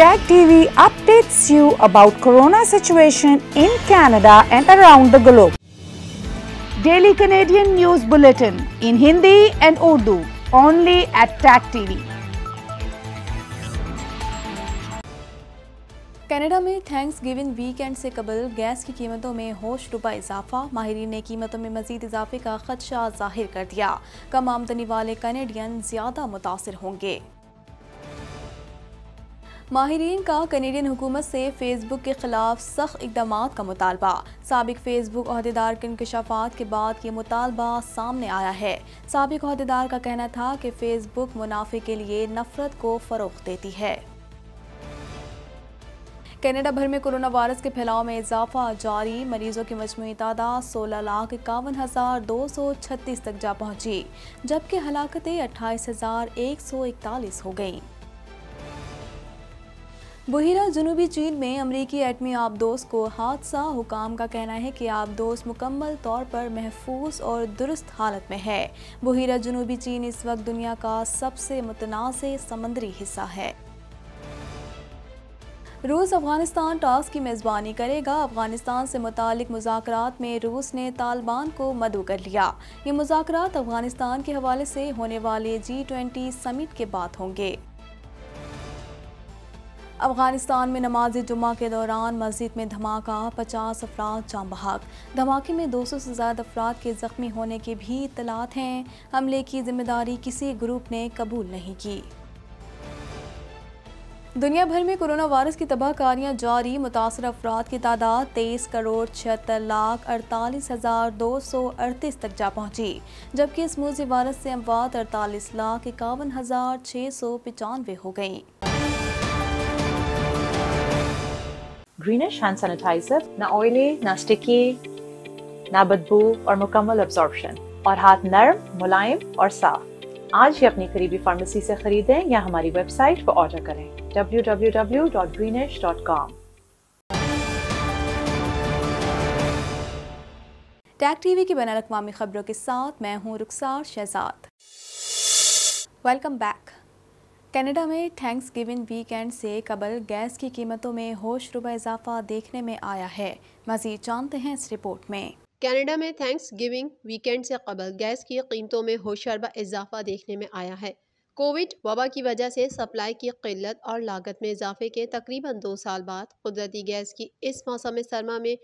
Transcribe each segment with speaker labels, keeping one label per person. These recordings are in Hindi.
Speaker 1: Tag TV updates you about corona situation in Canada and around the globe. Daily Canadian News Bulletin in Hindi and Urdu only at Tag TV. Canada में थैंक्स गिविंग वीकेंड से कबल गैस की कीमतों में होश रुपा इजाफा माहरीन ने कीमतों में मजीद इजाफे का खदशा जाहिर कर दिया कम आमदनी वाले कनेडियन ज़्यादा मुतासर होंगे माहरीन का कनेडियन हुकूमत से फेसबुक के खिलाफ सख्त इकदाम का मुतालबा सबक फेसबुक अहदेदार के इंकशाफात के बाद ये मुतालबा सामने आया है सबक अहदेदार का कहना था कि फेसबुक मुनाफे के लिए नफरत को फ़रोख देती है कनाडा भर में कोरोना वायरस के फैलाव में इजाफा जारी मरीजों की मजमू तादाद सोलह लाख इक्यावन हज़ार दो सौ छत्तीस तक जा पहुंची जबकि हलाकतें अट्ठाईस हज़ार एक सौ इकतालीस हो गईं बहिरा जनूबी चीन में अमरीकी एटमी आबदोस को हादसा हुकाम का कहना है कि आबदोस मुकम्मल तौर पर महफूज और दुरुस्त हालत में है बहिरा जनूबी चीन इस वक्त दुनिया का सबसे मुतनाज़ समंदरी हिस्सा है रूस अफगानिस्तान टास्क की मेज़बानी करेगा अफगानिस्तान से मुतक मुजात में रूस ने तालिबान को मदु कर लिया ये मुजाक अफगानिस्तान के हवाले से होने वाले जी ट्वेंटी समिट के बाद होंगे अफगानिस्तान में नमाज जुमा के दौरान मस्जिद में धमाका पचास अफराद जाम बहाक धमाके में दो सौ से ज़्यादा अफराद के ज़ख्मी होने की भी इतलात हैं हमले की जिम्मेदारी किसी ग्रुप ने कबूल नहीं की दुनिया भर में कोरोना वायरस की तबाहकारियां जारी मुतासर अफराद की तादाद तेईस करोड़ छिहत्तर लाख अड़तालीस हज़ार दो सौ अड़तीस तक जा पहुंची जबकि इस मूजी वायरस से अमवात अड़तालीस लाख इक्यावन हज़ार छः सौ पचानवे हो गई
Speaker 2: greenish hand sanitizer, na oily, na sticky, na बदबू और मुकम्मल absorption और हाथ narm, मुलायम और साफ आज hi अपनी kareebi फार्मेसी se खरीदें या हमारी वेबसाइट पर ऑर्डर करें www.greenish.com
Speaker 1: टैग टीवी की बैन अवी खबरों के साथ मैं हूं Rukhsar Shahzad welcome back Canada में थैंक्स गिविंग वीकेंड से
Speaker 2: कबल गैस की कीमतों में होशरुबा इजाफा देखने में आया है मजीद जानते हैं इस रिपोर्ट में कनाडा में थैंक्स गिविंग वीकेंड से कबल गैस की कीमतों में होशरबा इजाफा देखने में आया है कोविड वबा की वजह से सप्लाई की किल्लत और लागत में इजाफे के तकरीबन दो साल बाद कुदरती गैस की इस मौसम सरमा में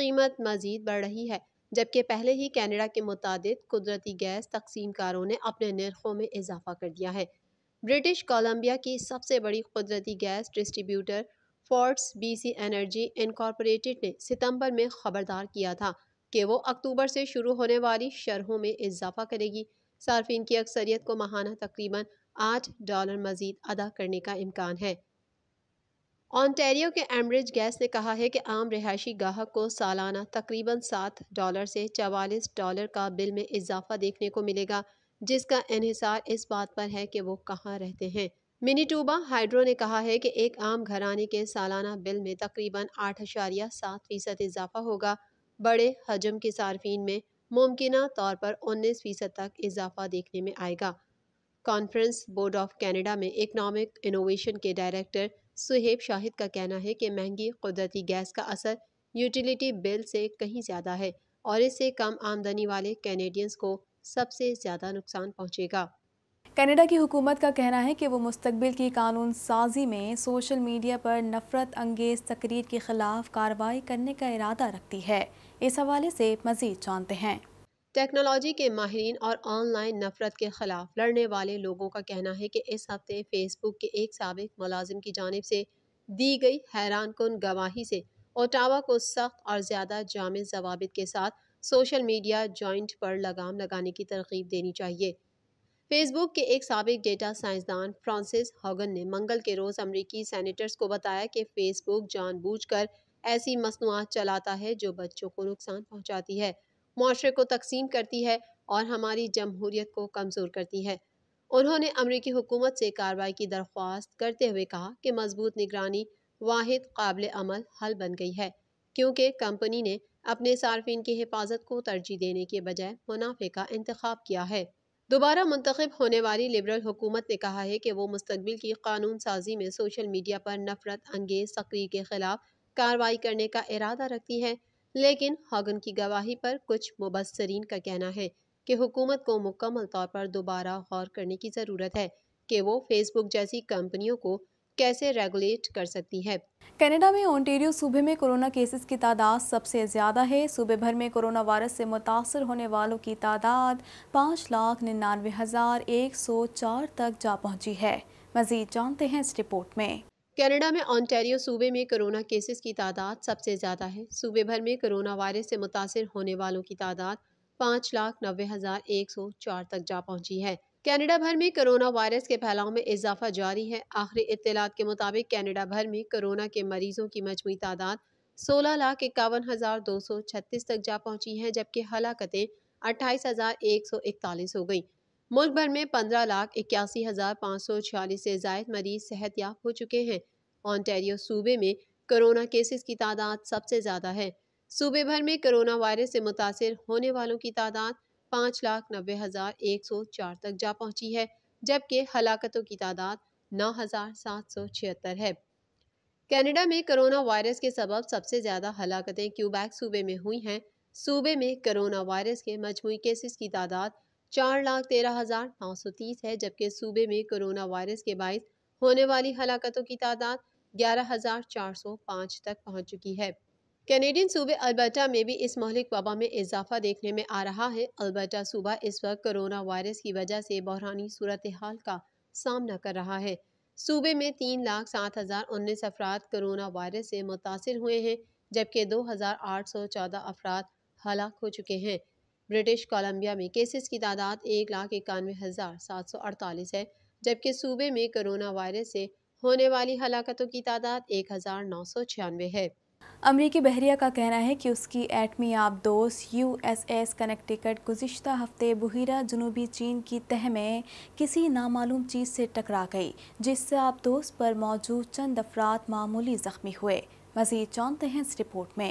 Speaker 2: कीमत मजीद बढ़ रही है जबकि पहले ही कनाडा के मुताद कुदरती गैस तकसीमकारों ने अपने नरखों में इजाफा कर दिया है ब्रिटिश कोलंबिया की सबसे बड़ी कुदरती gas distributor Fortis BC energy incorporated ने सितंबर में खबरदार किया था कि वो अक्टूबर से शुरू होने वाली शरहों में इजाफा करेगी सार्फिन की अक्सरियत को माहाना तकरीबन आठ डॉलर मजीद अदा करने का इम्कान है ऑनटेरियो के एमरेज गैस ने कहा है कि आम रिहायशी गाहक को सालाना तकरीबन सात डॉलर से चवालीस डॉलर का बिल में इजाफा देखने को मिलेगा जिसका इहिसार इस बात पर है कि वो कहाँ रहते हैं मिनी टूबा हाइड्रो ने कहा है कि एक आम घराने के सालाना बिल में तकरीबन आठ अशारिया सात फीसद इजाफा होगा बड़े हजम के सार्फिन में मुमकिन तौर पर उन्नीस फीसद तक इजाफा देखने में आएगा कॉन्फ्रेंस बोर्ड ऑफ कैनेडा में इकनॉमिक इनोवेशन के डायरेक्टर सुहेब शाहिद का कहना है कि महंगी कुदरती गैस का असर यूटिलिटी बिल से कहीं ज़्यादा है और इससे कम आमदनी वाले कैनेडियंस को सबसे ज़्यादा नुकसान पहुँचेगा
Speaker 1: कनाडा की हुकूमत का कहना है कि वो मुस्तबिल की कानून साजी में सोशल मीडिया पर नफरत अंगेज़ तकरीर के खिलाफ कार्रवाई करने का इरादा रखती है इस हवाले से मज़ीद जानते हैं
Speaker 2: टेक्नोलॉजी के माहरीन और ऑनलाइन नफरत के खिलाफ लड़ने वाले लोगों का कहना है कि इस हफ्ते फेसबुक के एक सबक मुलाजिम की जानब से दी गई हैरान कन गवाही से ओटावा को सख्त और ज़्यादा जाम जवाब के साथ सोशल मीडिया जॉइंट पर लगाम लगाने की तरकीब देनी चाहिए फेसबुक के एक सबक डेटा साइंसदान फ्रांसिस हॉगन ने मंगल के रोज़ अमरीकी सैनिटर्स को बताया कि फेसबुक जानबूझकर ऐसी मसनूआत चलाता है जो बच्चों को नुकसान पहुंचाती है माशरे को तकसीम करती है और हमारी जमहूरियत को कमज़ोर करती है उन्होंने अमरीकी हुकूमत से कार्रवाई की दरख्वास्त करते हुए कहा कि मजबूत निगरानी वाहिद काबिल अमल हल बन गई है क्योंकि कंपनी ने अपने सार्फिन की हिफाजत को तरजीह देने के बजाय मुनाफे का इंतखब किया है दोबारा मंतखब होने वाली लिबरल हुकूमत ने कहा है कि वो मुस्तबिल की कानून साजी में सोशल मीडिया पर नफरत अंगेज तकरीर के खिलाफ कार्रवाई करने का इरादा रखती है लेकिन हागन की गवाही पर कुछ मुबसरीन का कहना है कि हुकूमत को मुकम्मल तौर पर दोबारा गौर करने की ज़रूरत है कि वो फेसबुक जैसी कंपनियों को कैसे रेगुलेट कर सकती है कनाडा में ओंटेरियो सूबे में कोरोना केसेस की तादाद सबसे ज़्यादा है
Speaker 1: सूबे भर में कोरोना वायरस से मुतासर होने वालों की तादाद पाँच लाख निन्यानवे हज़ार एक सौ चार तक जा पहुंची है मजीद जानते हैं इस रिपोर्ट में
Speaker 2: कनाडा में ओंटेरियो सूबे में कोरोना केसेस की तादाद सबसे ज़्यादा है सूबे भर में कोरोना वायरस से मुतासर होने वालों की तादाद पाँच लाख नब्बे हज़ार एक सौ चार तक जा पहुंची है कनाडा भर में कोरोना वायरस के फैलाव में इजाफा जारी है आखिरी इतलात के मुताबिक कनाडा भर में कोरोना के मरीजों की मजमू तादाद सोलह लाख इक्यावन हज़ार दो सौ छत्तीस तक जा पहुंची हैं जबकि हलाकतें अट्ठाईस हज़ार एक सौ इकतालीस हो गई मुल्क भर में पंद्रह लाख इक्यासी हज़ार पाँच सौ छियालीस से जायद मरीज सेहतियाब हो चुके हैं ऑनटेरियो सूबे में कोरोना केसेस की तादाद सबसे ज़्यादा है सूबे भर में कोरोना वायरस से मुतासर होने वालों की तादाद पाँच लाख नब्बे हज़ार एक सौ चार तक जा पहुंची है जबकि हलाकतों की तादाद नौ हज़ार सात सौ छिहत्तर है कनाडा में कोरोना वायरस के सबब सबसे ज़्यादा हलाकतें क्यूबैक सूबे में हुई हैं सूबे में कोरोना वायरस के मजमू केसेस की तादाद चार लाख तेरह हज़ार पाँच सौ तीस है जबकि सूबे में कोरोना वायरस के बायस होने वाली हलाकतों की तादाद ग्यारह हज़ार चार सौ पाँच तक पहुँच चुकी है कैनेडियन सूबे अल्बर्टा में भी इस महलिक वबा में इजाफा देखने में आ रहा है अल्बर्टा सूबा इस वक्त कोरोना वायरस की वजह से बहरानी सूरत हाल का सामना कर रहा है सूबे में तीन लाख सात हज़ार उन्नीस अफराद कोरोना वायरस से मुतासर हुए हैं जबकि दो हज़ार आठ सौ चौदह अफराद हलाक हो चुके हैं ब्रिटिश कोलंबिया में केसेस की तादाद एक लाख इक्यानवे हज़ार सात सौ अड़तालीस है जबकि सूबे में कोरोना वायरस से होने वाली हलाकतों की तादाद एक हज़ार नौ सौ छियानवे है
Speaker 1: अमरीकी बहरिया का कहना है कि उसकी एटमी दोस्त यू एस एस कनेक्टिकट गुज्त हफ्ते बुहरा जनूबी चीन की तह में किसी नामालूम चीज़ से टकरा गई जिससे आप दोस्त पर मौजूद चंद अफराद
Speaker 2: मामूली ज़ख्मी हुए मजीद जानते हैं इस रिपोर्ट में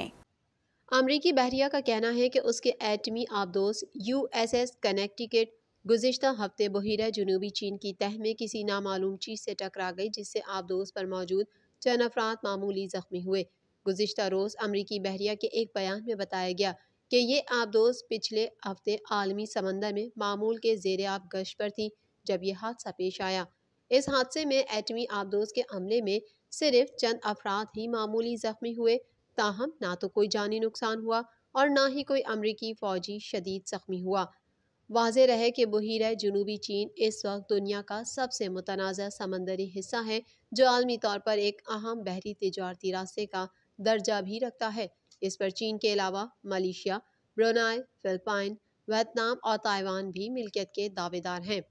Speaker 2: अमरीकी बहरिया का कहना है कि उसके एटमी आबदोस यू एस एस कनेक्टिकट गुज्त हफ्ते बहिरा जनूबी चीन की तह में किसी नामालूम चीज़ से टकरा गई जिससे आबदोस पर मौजूद चंद अफराद मामूली ज़ख्मी हुए गुज्त रोज़ अमरीकी बहरिया के एक बयान में बताया गया कि ये आबदोज पिछले हफ्ते आलमी समंदर में मामूल के जेर आब ग पर थी जब यह हादसा पेश आया इस हादसे में एटमी आबदोज के हमले में सिर्फ चंद अफराद ही मामूली जख्मी हुए ताहम ना तो कोई जानी नुकसान हुआ और ना ही कोई अमरीकी फ़ौजी शदीद जख्मी हुआ वाज रहे कि बहिर जनूबी चीन इस वक्त दुनिया का सबसे मुतनाज़ समंदरी हिस्सा है जो आलमी तौर पर एक अहम बहरी तजारती रास्ते का दर्जा भी रखता है इस पर चीन के अलावा मलेशिया ब्रोनाई फिलिपाइन वियतनाम और ताइवान भी मिल्कियत के दावेदार हैं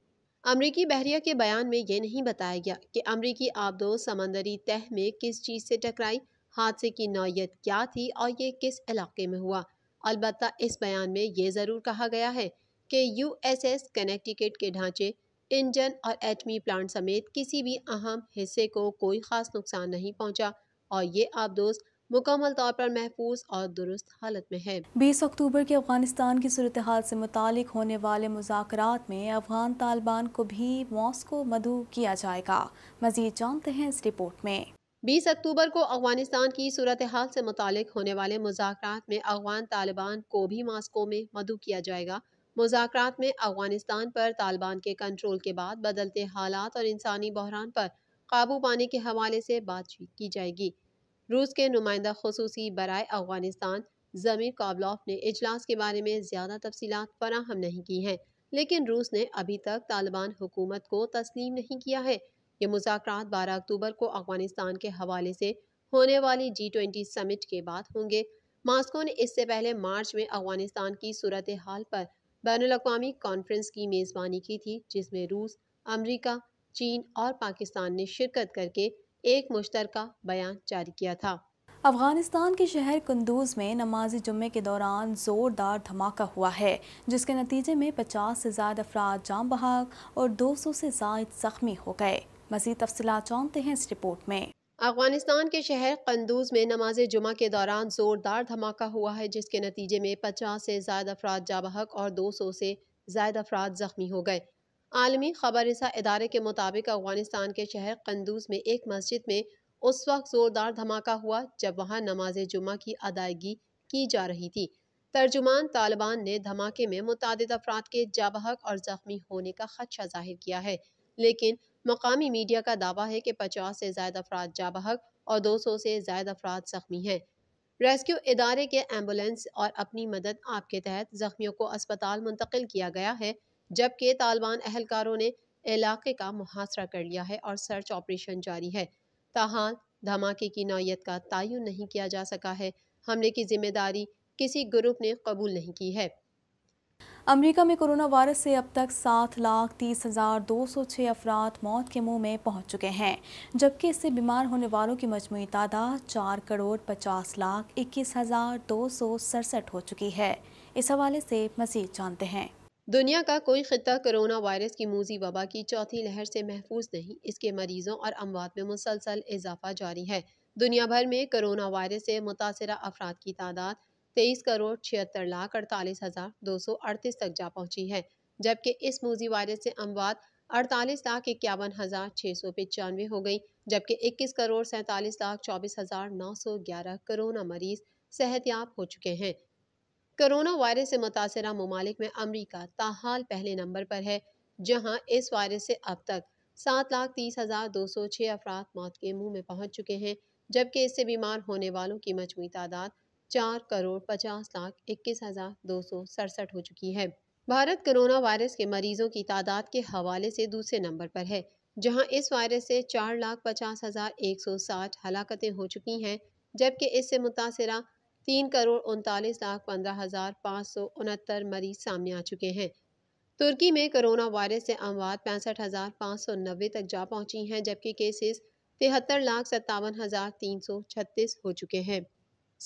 Speaker 2: अमरीकी बहरिया के बयान में यह नहीं बताया गया कि अमरीकी आबदो समंदरी तह में किस चीज़ से टकराई हादसे की नौीयत क्या थी और ये किस इलाके में हुआ अलबत् इस बयान में ये ज़रूर कहा गया है कि यू एस एस कनेक्टिकेट के ढांचे इंजन और एटमी प्लांट समेत किसी भी अहम हिस्से को कोई ख़ास नुकसान नहीं पहुंचा और ये आबदोज़ मुकम्मल तौर पर महफूज और दुरुस्त हालत में है
Speaker 1: बीस अक्टूबर के अफगानिस्तान की सूरत हाल से मुतल होने वाले मुजाकर में अफगान
Speaker 2: तालिबान को भी मॉस्को मधु किया जाएगा मजीद जानते हैं इस रिपोर्ट में 20 अक्टूबर को अफगानिस्तान की सूरत हाल से मुतल होने वाले मुजाकर में अफगान तालिबान को भी मॉस्को में मधु किया जाएगा मुजाकर में अफगानिस्तान पर तालिबान के कंट्रोल के बाद बदलते हालात और इंसानी बहरान पर काबू पाने के हवाले से बातचीत की जाएगी रूस के नुमाइंदा खसूसी बरए अफगानिस्तान जमीर काबलॉफ ने अजलास के बारे में ज़्यादा तफसीत फराहम नहीं की हैं लेकिन रूस ने अभी तक तालिबान हुकूमत को तस्लीम नहीं किया है ये मुजाकर बारह अक्टूबर को अफगानिस्तान के हवाले से होने वाली जी ट्वेंटी समिट के बाद होंगे मास्को ने इससे पहले मार्च में अफगानिस्तान की सूरत हाल पर बैन अवी कॉन्फ्रेंस की मेज़बानी की थी जिसमें रूस अमरीका चीन और पाकिस्तान ने शिरकत करके एक मुश्तर बयान जारी किया था अफगानिस्तान के शहर कंदूज में नमाज जुम्मे के दौरान
Speaker 1: ज़ोरदार धमाका हुआ है जिसके नतीजे में 50 से ज़्यादा अफराद जाम बहाक और 200 से ज़ायद जख्मी हो गए मजीद तफसलत जानते हैं इस रिपोर्ट में
Speaker 2: अफगानिस्तान के शहर कंदूज में नमाज जुमा के दौरान ज़ोरदार धमाका हुआ है जिसके नतीजे में 50 से ज़ायद अफराद जाबहक और 200 से ज्यादा अफराद ज़ख्मी हो गए आलमी ख़बर रसा इदारे के मुताबिक अफगानिस्तान के शहर कंदूज में एक मस्जिद में उस वक्त ज़ोरदार धमाका हुआ जब वहाँ नमाज जुमा की अदायगी की जा रही थी तर्जुमान तालिबान ने धमाके में मुतद अफराद के जाबहक और ज़ख्मी होने का खदशा जाहिर किया है लेकिन मकामी मीडिया का दावा है कि पचास से जायद अफराद जाबहक और दो सौ से जायद अफराद जख्मी हैं रेस्क्यू इदारे के एम्बुलेंस और अपनी मदद आपके तहत जख्मियों को अस्पताल मुंतकिल किया गया है जबकि तालिबान अहलकारों ने इलाके का मुहासरा कर लिया है और सर्च ऑपरेशन जारी है ताहान धमाके की नौीयत का तयन नहीं किया जा सका है हमले की जिम्मेदारी किसी ग्रुप ने कबूल नहीं की है
Speaker 1: अमेरिका में कोरोना वायरस से अब तक सात लाख तीस हज़ार दो सौ छः अफराद मौत के मुंह में पहुंच चुके हैं जबकि इससे बीमार होने वालों की मजमू तादाद चार करोड़ पचास लाख इक्कीस हज़ार दो सौ सड़सठ हो चुकी है इस हवाले से मजीद जानते हैं
Speaker 2: दुनिया का कोई खत्ता कोरोना वायरस की मूजी वबा की चौथी लहर से महफूज नहीं इसके मरीजों और अमवात में मुसलसल इजाफा जारी है दुनिया भर में करोना वायरस से मुतासर अफराद की तादाद तेईस करोड़ छिहत्तर लाख अड़तालीस हज़ार दो सौ अड़तीस तक जा पहुँची है जबकि इस मूजी वायरस से अमवात अड़तालीस लाख इक्यावन हज़ार छः सौ पचानवे हो गई जबकि इक्कीस करोड़ सैंतालीस लाख चौबीस हज़ार नौ सौ ग्यारह करोना मरीज सेहतियाब हो चुके हैं कोरोना वायरस से मुतासर ममालिक में अमरीका ताहाल पहले नंबर पर है जहाँ इस वायरस से अब तक सात लाख तीस हज़ार दो सौ छः अफराद मौत के मुँह में पहुंच चुके हैं जबकि इससे बीमार होने वालों की मजमू तादाद चार करोड़ पचास लाख इक्कीस हज़ार दो सौ सड़सठ हो चुकी है भारत कोरोना वायरस के मरीजों की तादाद के हवाले से दूसरे नंबर पर है जहाँ इस वायरस से चार लाख पचास हज़ार एक सौ साठ हलाकतें हो चुकी हैं जबकि इससे मुतासरा तीन करोड़ उनतालीस लाख पंद्रह हज़ार पाँच सौ उनहत्तर मरीज सामने आ चुके हैं तुर्की में कोरोना वायरस से अमवात पैंसठ हज़ार पाँच सौ नब्बे तक जा पहुंची हैं जबकि केसेस तिहत्तर लाख सत्तावन हज़ार तीन सौ छत्तीस हो चुके हैं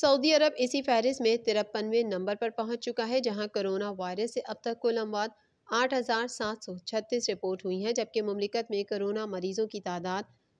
Speaker 2: सऊदी अरब इसी फहरिस्त में तिरपनवे नंबर पर पहुंच चुका है जहां कोरोना वायरस से अब तक कुल अमवात आठ हज़ार सात सौ छत्तीस रिपोर्ट हुई हैं जबकि ममलिकत में कोरोना मरीजों की तादाद